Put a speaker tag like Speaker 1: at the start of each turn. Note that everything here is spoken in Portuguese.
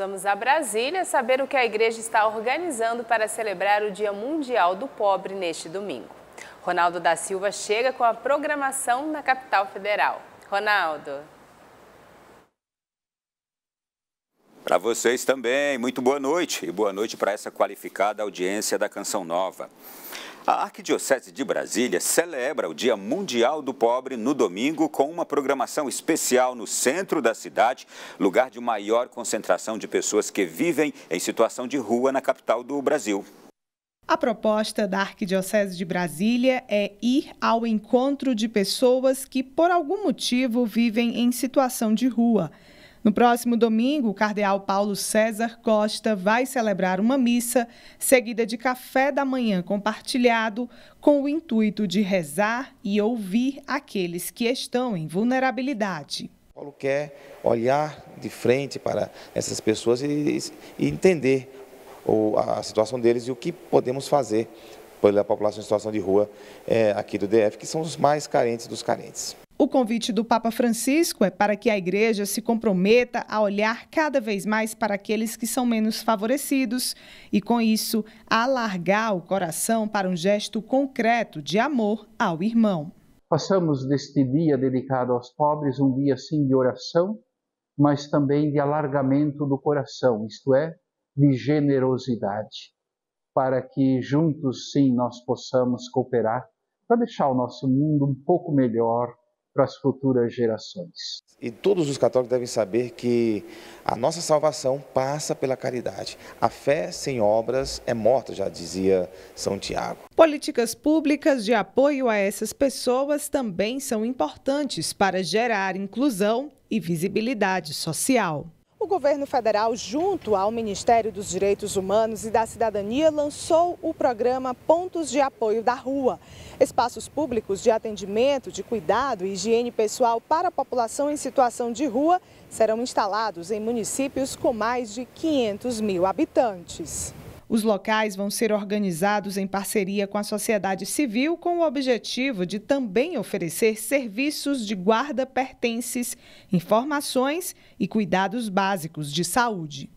Speaker 1: Vamos a Brasília saber o que a igreja está organizando para celebrar o Dia Mundial do Pobre neste domingo. Ronaldo da Silva chega com a programação na capital federal. Ronaldo.
Speaker 2: Para vocês também, muito boa noite e boa noite para essa qualificada audiência da Canção Nova. A Arquidiocese de Brasília celebra o Dia Mundial do Pobre no domingo com uma programação especial no centro da cidade, lugar de maior concentração de pessoas que vivem em situação de rua na capital do Brasil.
Speaker 1: A proposta da Arquidiocese de Brasília é ir ao encontro de pessoas que, por algum motivo, vivem em situação de rua. No próximo domingo, o cardeal Paulo César Costa vai celebrar uma missa seguida de café da manhã compartilhado com o intuito de rezar e ouvir aqueles que estão em vulnerabilidade.
Speaker 3: Paulo quer olhar de frente para essas pessoas e, e entender o, a situação deles e o que podemos fazer pela população em situação de rua é, aqui do DF, que são os mais carentes dos carentes.
Speaker 1: O convite do Papa Francisco é para que a Igreja se comprometa a olhar cada vez mais para aqueles que são menos favorecidos e, com isso, alargar o coração para um gesto concreto de amor ao irmão.
Speaker 4: Passamos deste dia dedicado aos pobres um dia sim de oração, mas também de alargamento do coração, isto é, de generosidade, para que juntos sim nós possamos cooperar para deixar o nosso mundo um pouco melhor, para as futuras gerações.
Speaker 3: E todos os católicos devem saber que a nossa salvação passa pela caridade. A fé sem obras é morta, já dizia São Tiago.
Speaker 1: Políticas públicas de apoio a essas pessoas também são importantes para gerar inclusão e visibilidade social governo federal, junto ao Ministério dos Direitos Humanos e da Cidadania, lançou o programa Pontos de Apoio da Rua. Espaços públicos de atendimento, de cuidado e higiene pessoal para a população em situação de rua serão instalados em municípios com mais de 500 mil habitantes. Os locais vão ser organizados em parceria com a sociedade civil com o objetivo de também oferecer serviços de guarda pertences, informações e cuidados básicos de saúde.